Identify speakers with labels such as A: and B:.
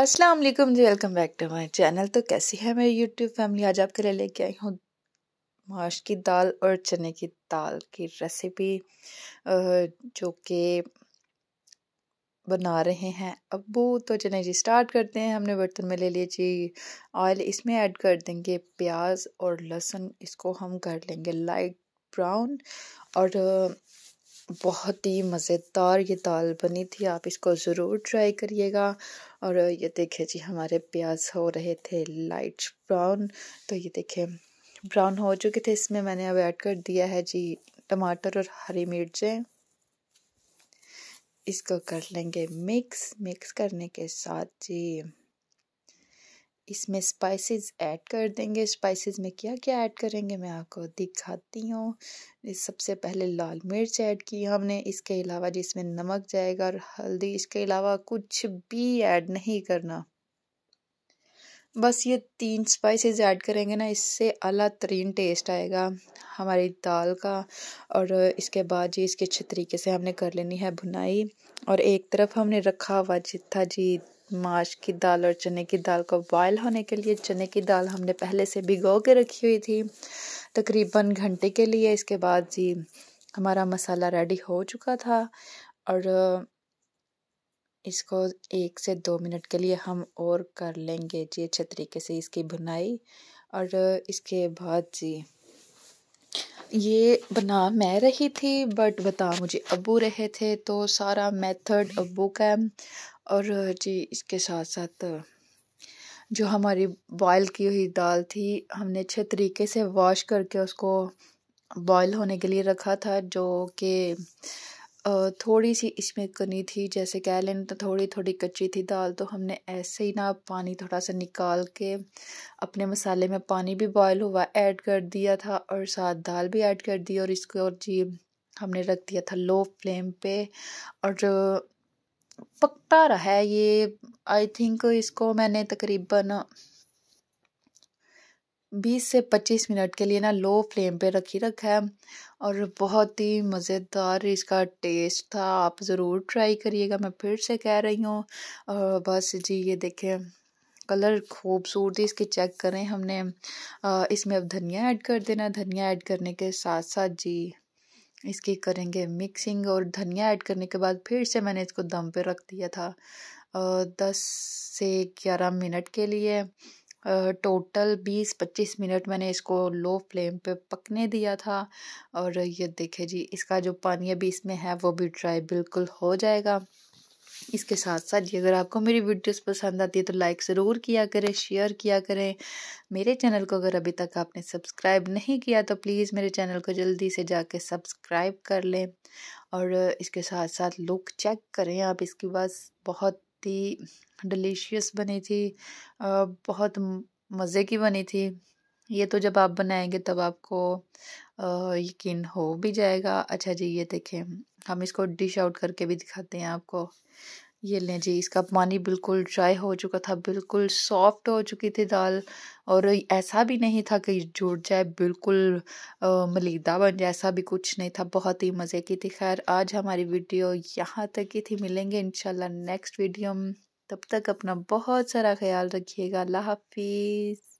A: अस्सलाम वालेकुम जी welcome back to my channel तो कैसी है मेरी यूट्यूब फैमिली आज आपके लिए लेके आई हूँ माश की दाल और चने की दाल की रेसिपी जो कि बना रहे हैं अबू तो चने जी स्टार्ट करते हैं हमने बर्तन में ले लिए जी ऑयल इसमें ऐड कर देंगे प्याज और लहसुन इसको हम कर लेंगे लाइट ब्राउन और बहुत ही मज़ेदार ये दाल बनी थी आप इसको ज़रूर ट्राई करिएगा और ये देखिए जी हमारे प्याज हो रहे थे लाइट ब्राउन तो ये देखिए ब्राउन हो चुके थे इसमें मैंने अब ऐड कर दिया है जी टमाटर और हरी मिर्चें इसको कर लेंगे मिक्स मिक्स करने के साथ जी इसमें स्पाइसेस ऐड कर देंगे स्पाइसेस में क्या क्या ऐड करेंगे मैं आपको दिखाती हूँ सबसे पहले लाल मिर्च ऐड की हमने इसके अलावा जिसमें नमक जाएगा और हल्दी इसके अलावा कुछ भी ऐड नहीं करना बस ये तीन स्पाइसेस ऐड करेंगे ना इससे अला तरीन टेस्ट आएगा हमारी दाल का और इसके बाद जी इसके अच्छे तरीके से हमने कर लेनी है भुनाई और एक तरफ हमने रखा हुआ था जी माश की दाल और चने की दाल को बॉयल होने के लिए चने की दाल हमने पहले से भिगो के रखी हुई थी तकरीबन घंटे के लिए इसके बाद जी हमारा मसाला रेडी हो चुका था और इसको एक से दो मिनट के लिए हम और कर लेंगे जी अच्छे तरीके से इसकी भुनाई और इसके बाद जी ये बना मैं रही थी बट बता मुझे अबू रहे थे तो सारा मेथड अबू का और जी इसके साथ साथ जो हमारी बॉयल की हुई दाल थी हमने अच्छे तरीके से वॉश करके उसको बॉयल होने के लिए रखा था जो कि थोड़ी सी इसमें करनी थी जैसे कह लें तो थोड़ी थोड़ी कच्ची थी दाल तो हमने ऐसे ही ना पानी थोड़ा सा निकाल के अपने मसाले में पानी भी बॉयल हुआ ऐड कर दिया था और साथ दाल भी ऐड कर दी और इसको और जी हमने रख दिया था लो फ्लेम पे और जो पकता रहा है ये आई थिंक इसको मैंने तकरीबन बीस से पच्चीस मिनट के लिए ना लो फ्लेम पे रखी रखा है और बहुत ही मज़ेदार इसका टेस्ट था आप ज़रूर ट्राई करिएगा मैं फिर से कह रही हूँ और बस जी ये देखें कलर खूबसूरती इसकी चेक करें हमने इसमें अब धनिया ऐड कर देना धनिया ऐड करने के साथ साथ जी इसकी करेंगे मिक्सिंग और धनिया ऐड करने के बाद फिर से मैंने इसको दम पे रख दिया था दस से ग्यारह मिनट के लिए टोटल बीस पच्चीस मिनट मैंने इसको लो फ्लेम पे पकने दिया था और ये देखे जी इसका जो पानी अभी इसमें है वो भी ड्राई बिल्कुल हो जाएगा इसके साथ साथ ये अगर आपको मेरी वीडियोस पसंद आती है तो लाइक ज़रूर किया करें शेयर किया करें मेरे चैनल को अगर अभी तक आपने सब्सक्राइब नहीं किया तो प्लीज़ मेरे चैनल को जल्दी से जाके सब्सक्राइब कर लें और इसके साथ साथ लुक चेक करें आप इसकी बस बहुत थी ही डिलीशियस बनी थी बहुत मज़े की बनी थी ये तो जब आप बनाएंगे तब आपको यकीन हो भी जाएगा अच्छा जी ये देखें हम इसको डिश आउट करके भी दिखाते हैं आपको ये लें जी इसका पानी बिल्कुल ड्राई हो चुका था बिल्कुल सॉफ्ट हो चुकी थी दाल और ऐसा भी नहीं था कि जुड़ जाए बिल्कुल मलिदा बन जाए ऐसा भी कुछ नहीं था बहुत ही मज़े की थी खैर आज हमारी वीडियो यहाँ तक की थी मिलेंगे इंशाल्लाह नेक्स्ट वीडियो में तब तक अपना बहुत सारा ख्याल रखिएगा अल्लाह हाफिज़